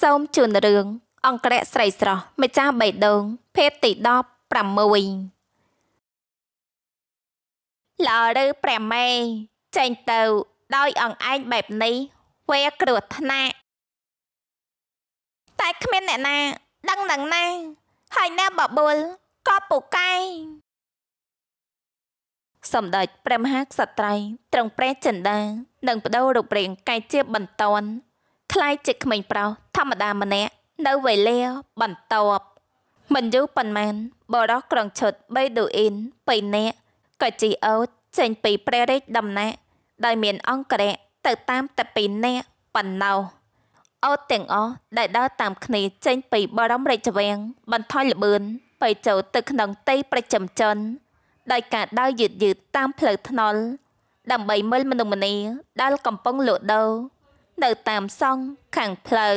សូមជូនរឿងអង្គរៈស្រីស្រស់ម្ចាស់បៃដងភេទទី16ឡើឬព្រះមេចេញទៅដោយអង្អែងបែបនេះវេគ្រោះថ្នាក់តែគ្មានអ្នកណា ដឹងនឹងណាហើយណាបបុលក៏ពូកែសម្ដេចព្រះមហាក្សត្រីទ្រង់ព្រះចិន្តានឹងបដូររូបរាងកាយជាបន្តបន្ទាន់ថ្លៃជាក្មេងប្រុសធម្មតាម្នាក់ នៅវេលាបន្ទាប់មិនយូរប៉ុន្មានបរោះក្រងឈុតបេដូអ៊ីនពីរនាក់ក៏ជីអូតចេញពីព្រះរាជដំណាក់ដោយមានអង្គរៈទៅតាមតែពីរនាក់ប៉ុណ្ណោះអូតទាំងអស់ដែលដើរតាមគ្នាចេញពីបរមរាជវាំងបន្ថយល្បឿនទៅចូលទៅក្នុងទីប្រចាំជនដោយការដើរយឺតយឺតតាមផ្លូវថ្នល់ដើម្បីមើលមនុស្សម្នាដែលកំពុងលោដោនៅតាមសង់ខាងផ្លូវ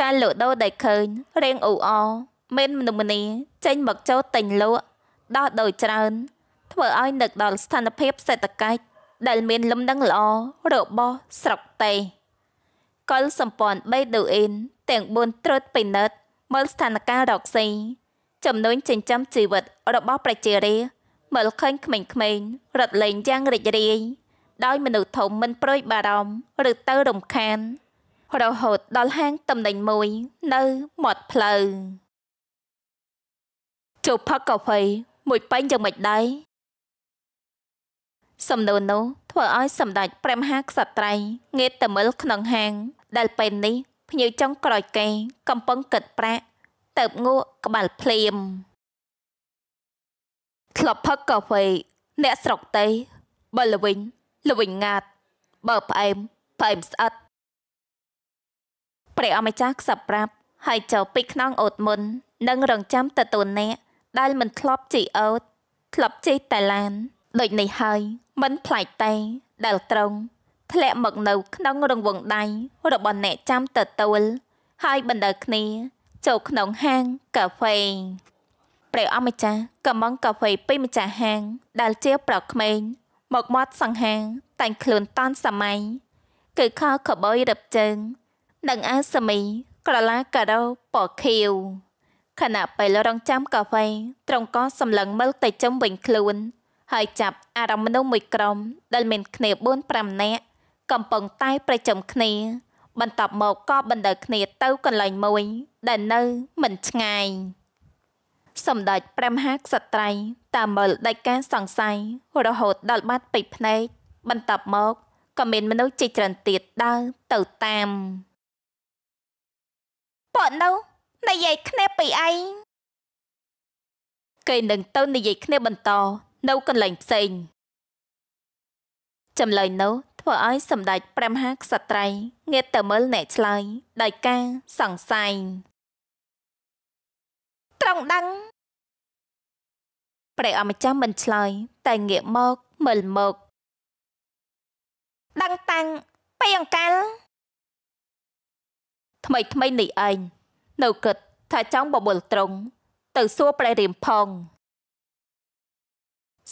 ការលក់ដូរដែលឃើញរៀងអ៊ូអមានមនុស្សម្នាចេញមកចូលទិញលក់ដោះដូរច្រើន ធ្វើឲ្យនឹកដល់ស្ថានភាពសេដ្ឋកិច្ចដែលមានលំនឹងល្អរបស់ស្រុកតេកុលសម្ព័ន្ធបេដូអ៊ីនទាំង4ត្រួតពិនិត្យមើលស្ថានភាពរកស៊ីចំនួនចិញ្ចឹមជីវិតរបស់ប្រជារាមើលឃើញក្មេងៗរត់លេងយ៉ាងរីករាយដោយមនុស្សធំមិនប្រួយបារម្ភឬទៅរំខានរហូតដល់ហាងតំណែងមួយនៅមាត់ផ្លូវជប់ផឹកកាហ្វេមួយប៉ែងយ៉ាងម៉េចដែរសំណួរនោះ ធ្វើឲ្យ សម្ដេចព្រះមហាក្សត្រីងាកទៅមើលក្នុងហាង ដែលពេលនេះភ្ញៀវចង់ក្រោយគេកំពុងកឹតប្រាក់ទៅបងក់ក្បាលភ្លាមធ្លាប់ផឹកកាហ្វេអ្នកស្រុកតេបលវិញល្វីងងាតបើផ្អែមផ្អែមស្អិតព្រះអម្ចាស់ខ្សឹបប្រាប់ហើយចូលពីខ្នងអូតមុននឹងរងចាំទទួលអ្នកដែលមិនធ្លាប់ជីអូតធ្លាប់ជីតែឡានដូចនេះហើយមិនផ្លាច់តែដែលត្រង់ធ្លាក់មកនៅក្នុងរង្វង់ដៃរបស់អ្នកចាំទទួលហើយបណ្ដើគ្នាចូលក្នុងហាងកាហ្វេព្រះអម្ចាស់កំងកាហ្វេពីម្ចាស់ហាង ដែលជាប្រក្មេងមកមាត់សង្ហាតែងខ្លួនតាន់សម័យគឺខោខបយរឹបជើងនិងអាសមីក្រឡាការ៉ូពណ៌ខៀវខណៈពេលរងចាំកាហ្វេត្រង់ក៏សម្លឹងមើលទៅចំវិញខ្លួន ហើយចាប់អារម្មណ៍មនុស្សមួយក្រុមដែលមានគ្នា4 5នាក់កំពុងតែប្រជុំគ្នា បន្ទាប់មកក៏បណ្ដើគ្នាទៅកន្លែងមួយដែលនៅមិនឆ្ងាយសម្ដេចព្រះមហាក្សត្រីតាមមើលដាច់ការសង្ស័យរហូត ដល់បាត់ពេកភ្នែក បន្ទាប់មកក៏មានមនុស្សជាច្រើនទៀតដើរទៅតាមប៉ុណ្ណោះនិយាយគ្នាពីអីគេនឹងទៅនិយាយគ្នាបន្តនៅកន្លែងផ្សេងចម្លើយនោះធ្វើឲ្យ សម្ដេចព្រះមហាក្សត្រីងាកទៅមើលអ្នកឆ្លើយដោយការសង្ស័យត្រង់ដឹងព្រះអម្ចាស់មិនឆ្លើយតែងាកមកមើលមកដឹងតាំងពីអង្កលថ្មីថ្មីនេះឯងនៅគិតថាចង់បបលត្រង់ទៅសួរព្រះរៀមផង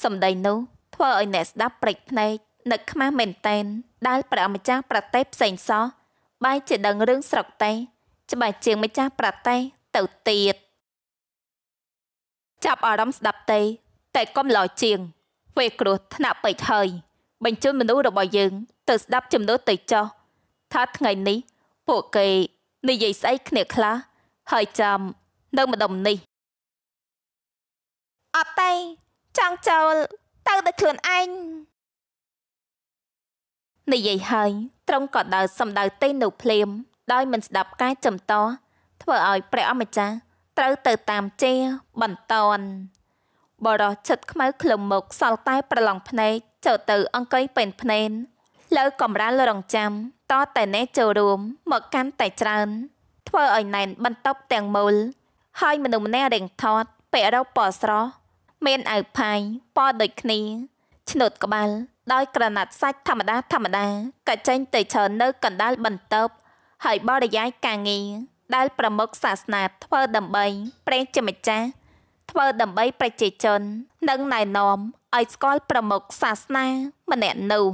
សម្ដីនោះធ្វើឲ្យអ្នកស្ដាប់ព្រិចភ្នែកនឹកខ្មាស់មែនតែនដែលព្រះម្ចាស់ប្រទេសផ្សេងសោះបែរជាដឹងរឿងស្រុកតែច្បាស់ជាងម្ចាស់ប្រទេសទៅទៀតចាប់អារម្មណ៍ស្ដាប់ទេតែកុំឡោជាងពេលគ្រោះថ្នាក់ពេកហើយបញ្ជូនមនុស្សរបស់យើងទៅស្ដាប់ចំណុចទៅចោះថាថ្ងៃនេះពួកគេនិយាយស្អីគ្នាខ្លះហើយចាំនៅម្ដុំនេះអត់ទេចង់ចូលទៅដោយខ្លួនឯងនិយាយហើយត្រង់ក៏ដើរសំដៅទៅនៅភ្លាមដោយមិនស្ដាប់ការចំតធ្វើឲ្យព្រះអម្ចាស់ត្រូវទៅតាមជេបន្តនបរោះឈិតខ្មៅក្លឹមមុខសល់តែប្រឡងភ្នែកចូលទៅអង្គុយពេនភ្នែនលើកំរាលរងចាំតតែនេះចូលរួមមកកាន់តែច្រើន ធ្វើឲ្យណែនបន្តប់ទាំងមូលហើយមនុស្សម្នាក់រៀងថត់ពាក់រ៉ូបពណ៌ស្រស់មានអាវផាយពណ៌ដូចគ្នាឈ្នួតក្បាលដោយក្រណាត់សាច់ធម្មតាធម្មតាក៏ចេញទៅឈរនៅកណ្ដាលបន្ទប់ហើយបរិយាយការងារដែល ប្រមុខសាសនាធ្វើដើម្បី ប្រេងជាម្ចាស់ធ្វើដើម្បី ប្រជាជន និងណែនាំឲ្យស្គាល់ប្រមុខសាសនា ម្នាក់នោះ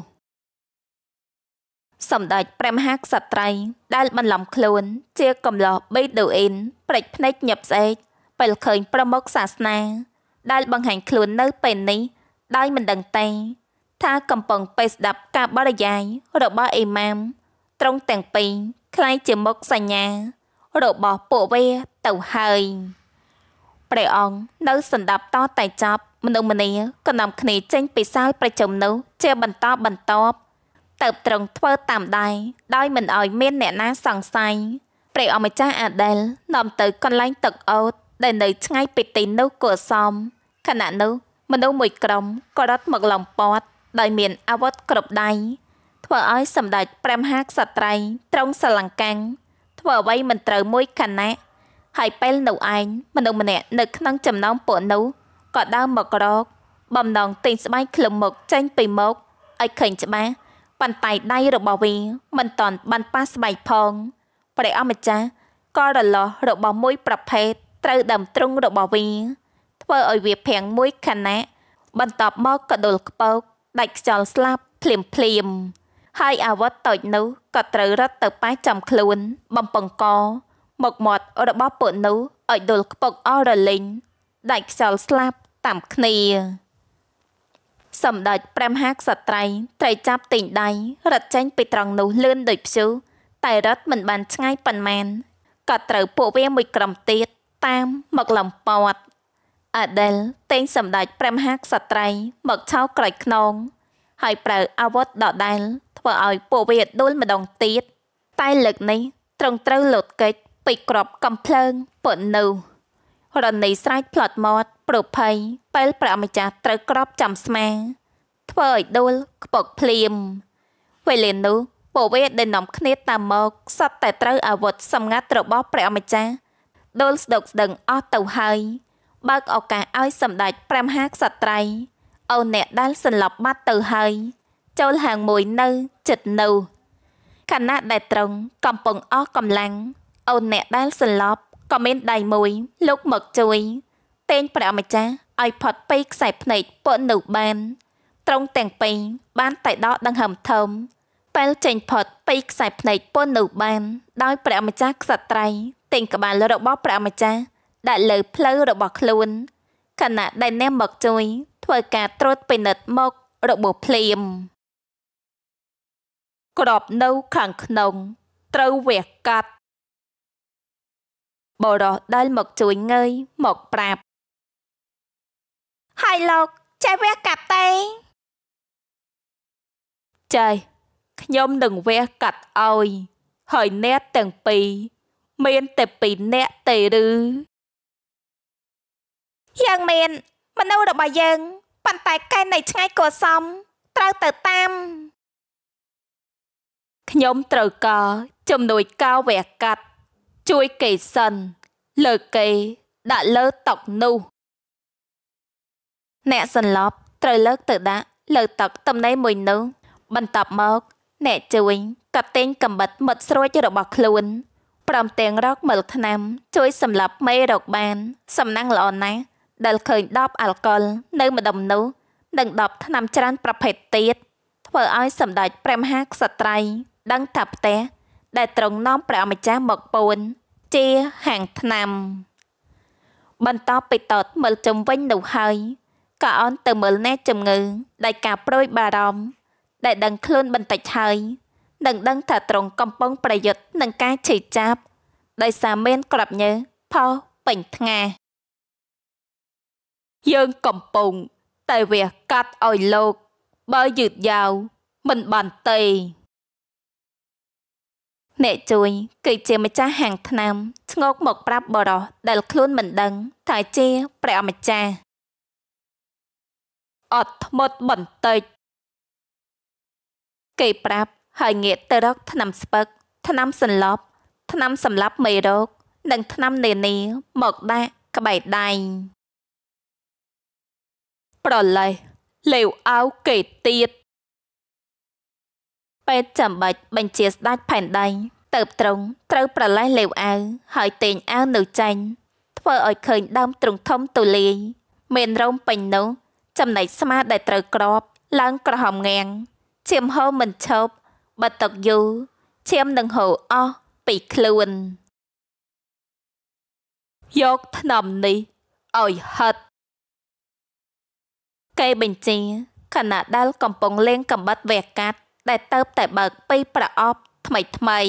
សម្ដេចព្រះមហាក្សត្រីដែលបន្លំខ្លួនជាកំឡោះបេដូអ៊ីនព្រិចភ្នែកញាប់ស្អែកពេលឃើញ ប្រមុខសាសនាដែលបង្ហាញខ្លួននៅពេលនេះដោយមិនដឹងតែថាកំពុងពេលស្ដាប់ការបរិយាយរបស់អ៊ីម៉ាមត្រង់ទាំងពីរคล้ายជាមុខសញ្ញារបស់ពួកវាទៅហើយព្រះអង្គនៅសន្តាប់តតែចាប់មនុស្សម្នាក៏នាំគ្នាចេញពីសាល ប្រជុំនោះជាបន្តបន្ទាប់ទៅត្រង់ធ្វើតាមដែរដោយមិនឲ្យមាន អ្នកណាសង្ស័យព្រះអម្ចាស់អាដែលនាំទៅកន្លែងទឹកអូតដែលនៅឆ្ងាយពីទីនោះក៏សមខណៈនោះមនុស្សមួយក្រុមក៏រត់មកឡំពាត់ ដោយមានអាវុធគ្រប់ដៃធ្វើឲ្យសម្ដេចព្រះមហាក្សត្រីត្រង់សលង្កាំងធ្វើអ្វីមិនត្រូវមួយខណៈហើយពេលនៅឯងមនុស្សម្នាក់នៅក្នុងចំណោមពួកនោះក៏ដើរមករក បំណងទិញស្បែកខ្លឹមមុខចេញពីមុខឲ្យឃើញច្បាស់ប៉ុន្តែដៃរបស់វាមិនតន់បានប៉ះស្បែកផងព្រះអម្ចាស់ក៏រលាស់របស់មួយប្រភេទត្រូវដើមទ្រុងរបស់វាធ្វើឲ្យវាភាំងមួយខណៈបន្ទាប់មកក៏ដុលខ្ពើកដាច់ខ្យល់ស្លាប់ភ្លាមភ្លាមហើយអាវុធតូចនោះក៏ត្រូវរត់ទៅប៉ះចំខ្លួន បំពង់កមកមាត់របស់ពួកនោះឲ្យដុលខ្ពុកអស់រលីងដាច់ខ្យល់ស្លាប់តាមគ្នាសម្ដេចព្រះមហាក្សត្រីត្រីចាប់ទិញដៃរត់ចេញពីត្រង់នោះលឿនដូចព្យុះតែរត់មិនបានឆ្ងាយប៉ុន្មានក៏ត្រូវពួកវាមួយក្រុមទៀតតាមមកលំពាត់អាដែលទិញសម្ដេចព្រះមហាក្សត្រីមកឆោក្រៃខ្នងហើយប្រើអាវុធដដែល ធ្វើឲ្យពួកវាដួលម្ដងទៀត តែលើកនេះត្រង់ត្រូវលោតកិច្ចពេកក្របកំភ្លើងប៉ុននៅរនីស្រែកផ្លត់មាត់ប្រភ័យពេលព្រះម្ចាស់ត្រូវក្របចាំស្មាធ្វើឲ្យដួលខ្ពកភ្លាមវេលានោះពួកវាដែលនាំគ្នាតាមមកសត្វតែត្រូវអាវុធសម្ងាត់របស់ព្រះម្ចាស់ដួលស្ដុកស្ដឹងអស់ទៅហើយ បើកឱកាសឲ្យសម្ដេចព្រះមហាក្សត្រីអូនអ្នកដែលសន្លប់បាត់ទៅហើយ ចូលហាងមួយនៅចិត្តនៅ ខណៈដែលត្រង់កំពុងអស់កម្លាំងអូនអ្នកដែលសន្លប់ក៏មានដៃមួយ លោកមកជួយេញព្រះម្ចាស់ឲ្យផុតពីខ្សែភ្នែកពួកនៅបាន ត្រង់ទាំងពីរបានតែដកដង្ហើមធំពេលចេញផុតពីខ្សែភ្នែកពួកនៅបានដោយព្រះម្ចាស់ខ្សត្រៃទិញក្បាលរបស់ព្រះម្ចាស់ដាក់លើភ្លៅរបស់ខ្លួនខណៈដែលអ្នកមកជួយធ្វើការត្រួតពិនិត្យមករបួសភ្លាមក្របនៅខាងក្នុង ត្រូវវះកាត់បរោះដែលមកជួយងើយមកប្រាប់ហើយលោកចេះវះកាត់ទេចេះខ្ញុំនឹងវះកាត់ឲ្យ ហើយអ្នកទាំងពីរមានតែពីរអ្នកទេឬយ៉ាងមានមនុស្សរបស់យើង ប៉ុន្តែកែនៃឆ្ងាយក៏សមត្រូវទៅតាមខ្ញុំត្រូវការជំនួយកោវែកាត់ជួយគេសិនលើគេដាក់លើតុកនោះ អ្នកសន្លប់ត្រូវលើកទៅដាក់លើតុកតំណែងមួយនោះ បន្ទាប់មក អ្នកជួយកាត់ទិញកំបិតមុតស្រួចរបស់ខ្លួនព្រមទាំងរកមើលថ្នាំជួយសម្លាប់មេរោគបានសំណាងល្អណាស់ដែលឃើញដប អាល់កុលនៅម្ដុំនោះនិងដបថ្នាំច្រើនប្រភេទទៀតធ្វើឲ្យសម្ដេចព្រះមហាក្សត្រី ដឹងថាផ្ទះដែលត្រង់នាំព្រះអម្ចាស់មកពូនជាហាងថ្នាំបន្តពីតតមើលចំវិញនោះហើយក៏អន់ទៅមើលអ្នកជំងឺដែលការប្រួយបារម្ភដែល ដឹងខ្លួនបន្តិចហើយនឹង ដឹងថាត្រង់កំពុងប្រយុទ្ធនឹងការឆេះចាប់ដោយសារមានក្របញើផុសពេញថ្ងាសយើងកំពុងតែវះកាត់ឲ្យលោក បើយឺតយ៉ាវមិនបានទេអ្នកជួយគឺជាម្ចាស់ហាងថ្នាំស្ងោកមកប្រាប់បរោះដែលខ្លួនមិនដឹងថាជាព្រះម្ចាស់អត់ធ្មត់បន្តិចគេប្រាប់ហើយងាកទៅរកថ្នាំស្ពឹកថ្នាំសន្លប់ថ្នាំសម្លាប់មេរោគនិងថ្នាំនានាមកដាក់ក្បែរដៃប្រលេះលេវអោគេទៀតពេទ្យចាំបាច់បញ្ជាស្ដេចផែនដីតើបត្រង់ត្រូវប្រលេះលេវអៅហើយតេងអៅនៅចាញ់ធ្វើឲ្យឃើញដើមទ្រង់ធំទូលាយមានរោមពេញនោះចំណែកស្មាដែលត្រូវក្របឡើងក្រហមងាំងឈាមហូរមិនឈប់បាត់ទឹកយូរឈាមនឹងហូរអស់ពីខ្លួនយកថ្នាំនេះឲ្យហិតគេបញ្ជាខណៈដែលកំពុងលេងកំបិតវះកាត់ដែលទៅបតែបើកពីប្រអប់ ថ្មីថ្មី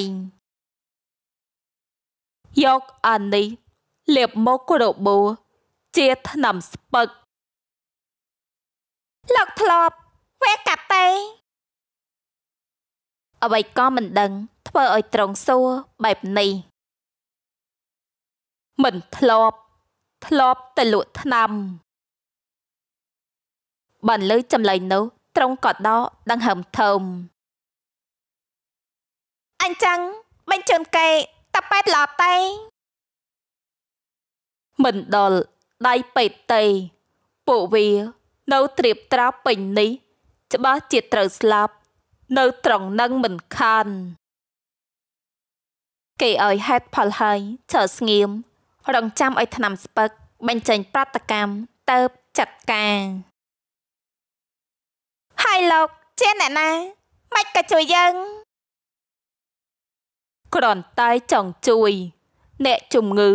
យកអានេះលាបមុខរបួសជាថ្នាំស្ពឹកលោកធ្លាប់វេកាត់ទេអ្វីក៏មិនដឹងធ្វើឲ្យត្រង់សួរបែបនេះ មិនធ្លាប់ធ្លាប់តែលក់ថ្នាំបានលើចម្លែងនោះត្រង់ក៏ដកដង្ហើមធំអញ្ចឹងបញ្ជូនកែតប៉ែតឡតេមិនដល់ដៃពេតេពួកវានៅត្រៀបត្រាពេញនេះ ច្បាស់ជាត្រូវស្លាប់ នៅត្រង់នឹងមិនខានគេឲ្យហេតុផលហើយចើស្ងៀមរងចាំឲ្យឆ្នាំស្ពឹកបញ្ចេញ ប្រតិកម្មតើបចាត់ការហើយលោកជាអ្នកណាមិនក៏ជួយយើងគ្រាន់តែចង់ជួយ អ្នកជំងឺ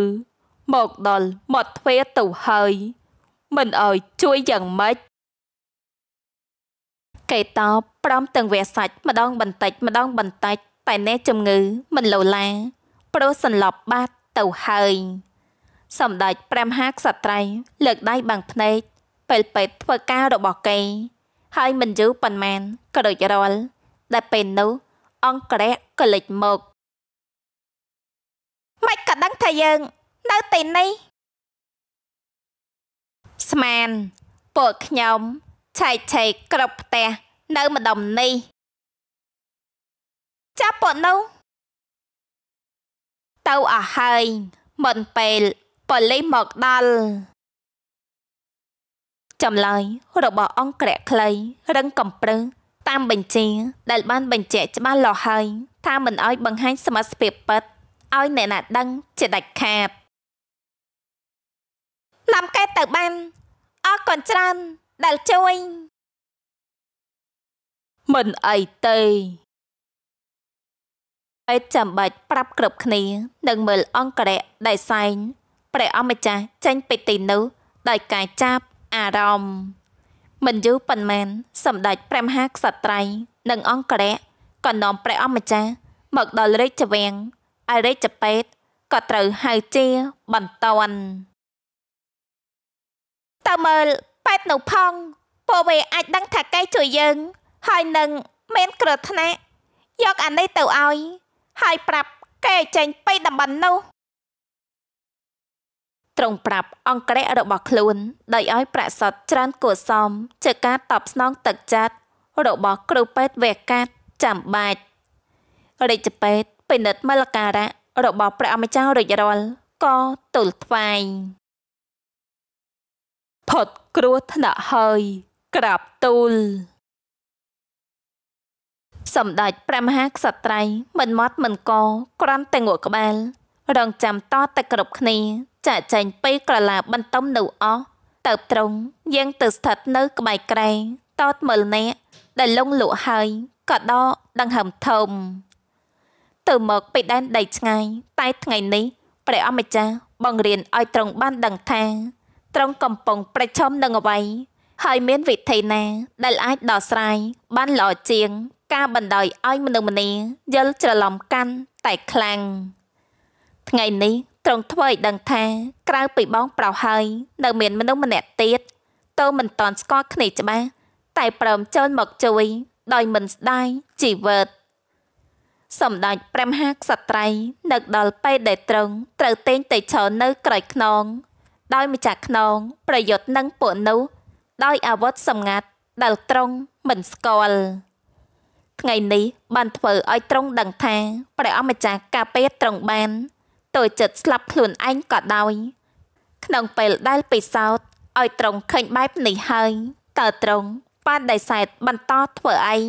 មកដល់មាត់ទ្វារទៅហើយ មិនអោយជួយយ៉ាងម៉េចកេតោព្រមទាំងវះសាច់ម្ដង បន្តិចម្ដងបន្តិចតែអ្នកជំងឺមិនលោឡាព្រោះសន្លប់បាត់ទៅហើយ សម្ដេចព្រះមហាក្សត្រីលើកដៃបាំងភ្នែកពេលពេទ្យធ្វើការរបស់គេហើយមិនយូរប៉ុន្មានក៏ដូចរាល់ដែលពេលនោះអង្គរៈក៏លេចមកម៉េចក៏ដឹងថាយើង នៅទីនេះ ស្មានពួកខ្ញុំឆែកឆែកក្របផ្ទះនៅម្ដុំនេះ ចាប់ពួកនោះទៅអស់ហើយមិនពេលប៉ូលីសមកដល់ចម្លើយរបស់អង្គរៈក្រីរឹងកំប្រឹសតាមបញ្ជា ដែលបានបញ្ជាក់ច្បាស់លាស់ហើយថាមិនអោយបង្ហាញសមត្ថភាពពិតឲ្យអ្នកណាដឹងជាដាច់ខាតនាំកែទៅបានអរគុណច្រើនដែលជួយ មិនអីទេឯចាំបាច់ប្រាប់គ្រប់គ្នានឹងមើលអង្គរៈដែលសែងព្រះអម្ចាស់ចេញពីទីនោះដោយការចាប់អារម្មណ៍មិនយូរប៉ុន្មានសម្ដេចព្រះមហាក្សត្រីនិងអង្គរៈក៏នាំព្រះអម្ចាស់មកដល់រាជវាំងឯរាជពេទ្យក៏ត្រូវហៅជាបន្តន់តើមើលពេទ្យនៅផង ពវេអាចដឹងថាកែជួយយើង ហើយនឹងមានគ្រោះថ្នាក់ យកអានេះទៅឲ្យហើយប្រាប់កែចេញពីតំបន់នោះទ្រង់ប្រាប់អង្គរៈរបស់ខ្លួនដោយឲ្យប្រាក់សុតច្រើនគួសមជាការតបស្នងទឹកចិត្តរបស់គ្រូពេទ្យវេកាតចាំបាច់រាជពេទ្យពិនិត្យមលការៈរបស់ព្រះអម្ចាស់រួចរាល់ក៏ទូលថ្វាយផុតគ្រោះថ្នាក់ហើយ ក្រាបទូល សម្ដេចព្រះមហាក្សត្រី មិនមត់មិនកក្រាន់តែងក់ក្បាលរងចាំតតែគ្រប់គ្នាចាក់ចែងពេលក្រឡាបន្ទំនៅអស់ទៅត្រង់យើងទៅស្ថិតនៅក្បែរក្រែងតតមើលអ្នកដែលលងលក់ហើយក៏ដកដង្ហើមធំ ទៅមកពីដែនដីឆ្ងាយតែថ្ងៃនេះព្រះអម្ចាស់បង្រៀនឲ្យត្រង់បានដឹងថាត្រង់កំពុងប្រឈមនឹងអ្វី ហើយមានវិធីណា ដែលអាចដោះស្រាយបានល្អជាង ការបណ្ដោយឲ្យមនុស្សម្នាយល់ច្រឡំកាន់តែខ្លាំងថ្ងៃនេះត្រង់ធ្វើឲ្យដឹងថា ក្រៅពីបងប្រុសហើយនៅ មានមនុស្សម្នាក់ទៀតតើមិនតន់ស្គាល់គ្នាច្បាស់តែព្រមចូលមកជួយ ដោយមិនស្ដាយជីវិត សម្ដេចព្រះមហាក្សត្រីនឹកដល់ពេលដែលត្រង់ត្រូវតែងទៅឈរនៅក្រោយខ្នង ដោយម្ចាស់ខ្នងប្រយុទ្ធនឹងពួកនោះដោយអាវុធសម្ងាត់ដែលត្រង់មិនស្គាល់ថ្ងៃនេះបានធ្វើឲ្យត្រង់ដឹងថាព្រះអម្ចាស់ការពារត្រង់បានទៅចិត្តស្លាប់ខ្លួនឯងក៏ដោយក្នុងពេលដែលពិសោធន៍ឲ្យត្រង់ឃើញបែបនេះហើយតើត្រង់បានដៃសែតបន្តធ្វើឯង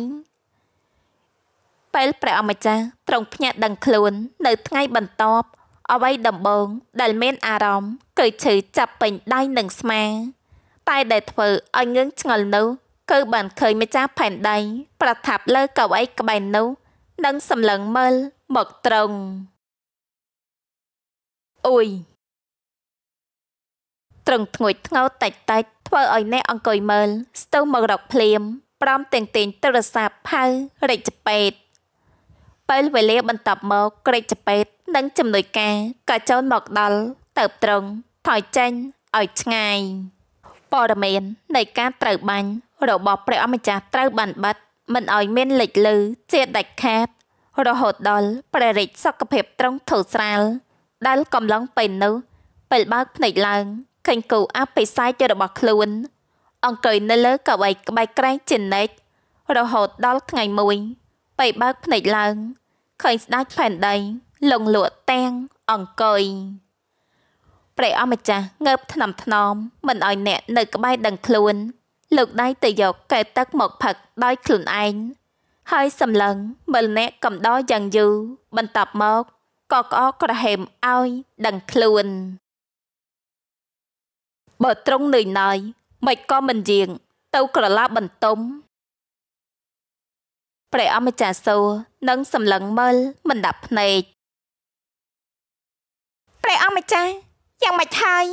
ពេលព្រះអម្ចាស់ត្រង់ភ្ញាក់ដឹងខ្លួននៅថ្ងៃបន្ទាប់អ្វីដំបងដែលមាន អារម្មណ៍គឺឈឺចាប់ពេញដៃនិងស្មា តែ ដែលធ្វើឲ្យងឿងឆ្ងល់នោះគឺបានឃើញម្ចាស់ផែនដីប្រថាប់លើកៅអីក្បែរនោះនិងសម្លឹងមើលមកត្រង់អ៊ុយត្រឹងធ្ងួយធ្ងោតិចតិចធ្វើឲ្យអ្នកអង្គុយមើលស្ទើរមករក ភ្លាមព្រមទាំងទាញទូរស័ព្ទហៅរិច្ចពេទ្យពេលវេលាបន្ទាប់មកក្រិច្ចពេទ្យនិងជំនួយការក៏ចូលមកដល់ទៅត្រង់ថយចេញឲ្យឆ្ងាយព័ត៌មាននៃការត្រូវបាញ់របស់ព្រះអម្ចាស់ត្រូវបានបាត់មិនឲ្យមានលេចលឺជាដាច់ខាតរហូតដល់ព្រះរាជសុខភាពត្រង់ធូរស្រាលដែលកំឡុងពេលនោះពេលបើកភ្នែកឡើងឃើញគូអាពិស័យទៅរបស់ខ្លួន អង្គុយនៅលើកៅអីក្បែរក្រែងចិននិចរហូតដល់ថ្ងៃមួយពេលបើកភ្នែកឡើងឃើញស្ដេចផែនដីលងលក់ទាំងអង្គុយព្រះអម្ចាស់ងើបថ្នមថ្នមមិនឲ្យអ្នកនៅក្បែរដឹងខ្លួនលើកដៃទៅយកកែទឹកមកផឹកដោយខ្លួនឯងហើយសម្លឹងមើលអ្នកកំដរយ៉ាងយូរបន្ទាប់មកក៏ក្អកក្រហេមឲ្យដឹងខ្លួនបើត្រង់នឿយណាយមិនក៏មិនយាងទៅក្រឡាបន្ទុំព្រះអម្ចាស់សូរនឹងសម្លឹងមើលមិនដាប់ភ្នែកព្រះអម្ចាស់យ៉ាងម៉េចហើយ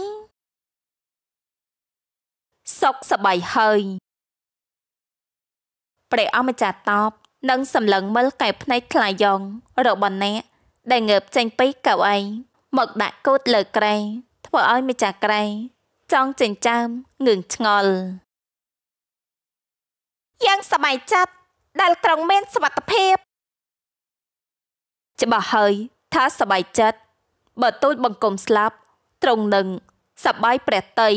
សុកសบายហើយព្រះអម្ចាស់តបនឹងសម្លឹងមើលកែភ្នែកខ្លាយ៉ងរបស់អ្នកដែលងើបចេញពីកៅអីមកដាក់កូតលើក្រែធ្វើឲ្យម្ចាស់ក្រែចង់ចិញ្ចាមងឿងឆ្ងល់យ៉ាងសบายចិត្តដែលត្រង់មានសុវត្ថិភាពច្បាស់ហើយថាសบายចិត្តបើទូលបង្គំស្លាប់ ត្រង់នឹងសបាយព្រះតី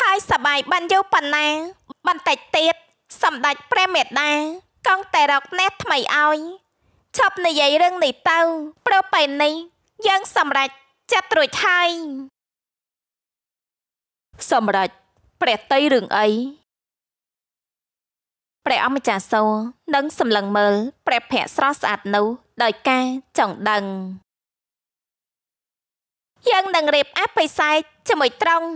ហើយសបាយបានយូរប៉ុណ្ណា បន្តិចទៀតសម្ដេចព្រះមេតាកង់តែរកអ្នកថ្មីឲ្យឈប់និយាយរឿងនេះទៅ ប្រពៃនេះយើងសម្រេចចិត្តរួចហើយសម្រេចព្រះតីរឿងអីព្រះអម្ចាស់សូរនឹងសម្លឹងមើលព្រះភ័ក្រស្រស់ស្អាតនោះដោយការចង់ដឹង យើងនឹងរៀបអបិសេកជាមួយត្រង់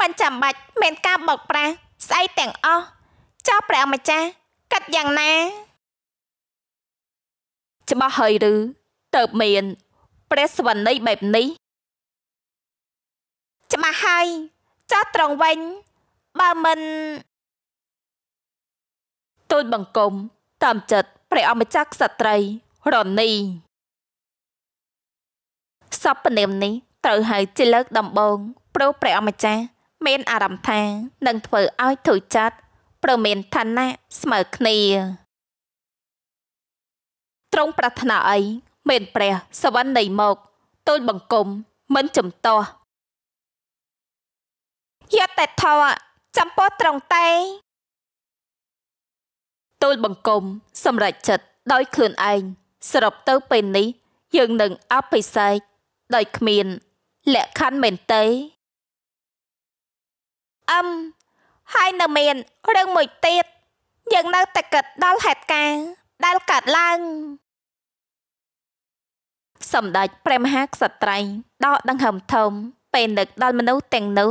មិនចាំបាច់មានការបោកប្រាស់ស្អីទាំងអស់ចោះព្រះអម្ចាស់កាត់យ៉ាងណាច្បាស់ហើយឬតើបមានព្រះស្វនីបែបនេះ ច្បាស់ហើយចោះត្រង់វិញ បើមិន ទូលបង្គំតាមចិត្តព្រះអម្ចាស់ក្សត្រីរនីសពនាមនេះត្រូវហៅជាលើកដំបូងព្រោះព្រះអម្ចាស់មាន អារម្មណ៍ថានឹងធ្វើឲ្យទុច្ចរិតប្រមានឋានៈស្មើគ្នាទ្រង់ប្រាថ្នាអីមែនព្រះសវណ្ណីមក ទូលបង្គំមិនចំទាស់យតែថោចំពោះត្រង់តែទូលបង្គំសម្រេចចិត្តដោយខ្លួនឯងសរុបទៅពេលនេះយើងនឹងអបិសេកដោយគ្មាន លក្ខខណ្ឌមែនទេអឹមហើយនៅមានរឿងមួយទៀតយើងនៅតែគិតដល់ហេតុការណ៍ដែលកើតឡើងសម្ដេចព្រះមហាក្សត្រីដកដង្ហើមធំពេលនឹកដល់មនុស្សទាំងនោះ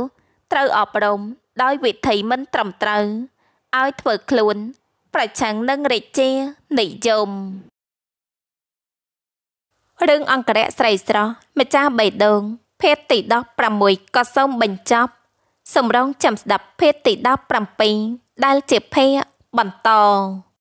ត្រូវអប់រំដោយវិធីមិន ត្រឹមត្រូវឲ្យធ្វើខ្លួន ប្រឆាំងនឹងរាជានិយមរឿងអង្គរៈស្រីស្រស់ម្ចាស់បេដូងភេទទី16ក៏សូមបញ្ចប់សម្រងចាំស្ដាប់ភេទទី17ដែលជាភេបន្ត